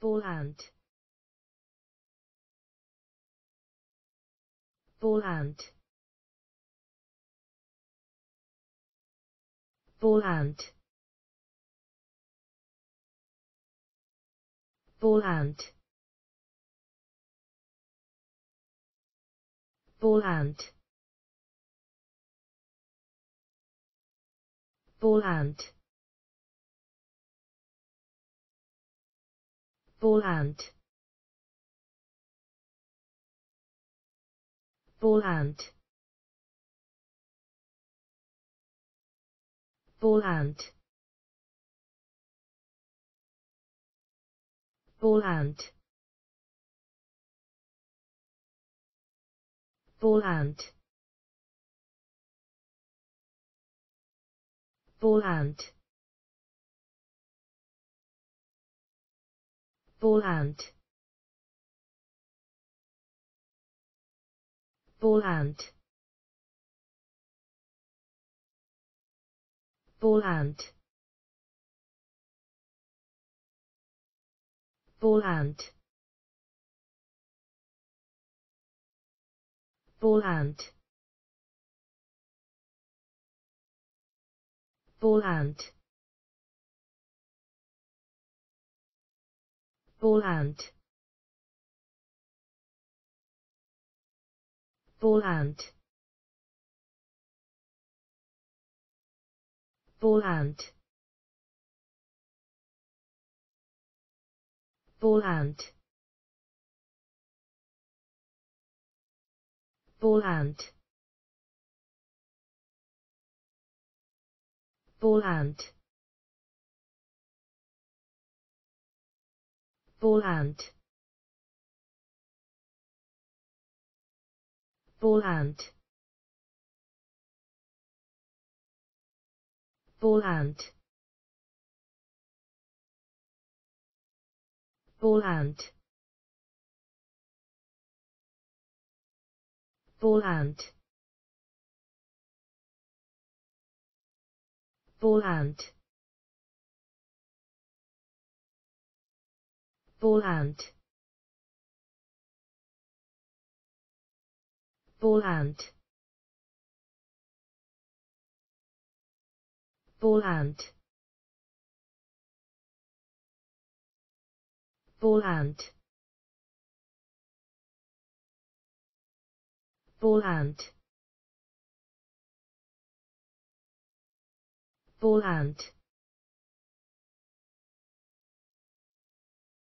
Ball ant. Ball ant. Ball ant. Ball ant. Ball ant. Ball ant. Ball ant. Ball ant. Ball ant. Ball ant. Ball ant. Ball ant. Ball ant. Ball ant. Ball ant. Ball ant. Ball ant. Ball ant. Ball ant. Ball ant. Ball ant. Ball ant. Ball ant. Ball ant. Ball ant. Ball ant. Ball ant. Ball ant. Ball ant. Ball ant. Ball ant. Ball ant. Ball ant. Ball ant. Ball ant. Ball ant.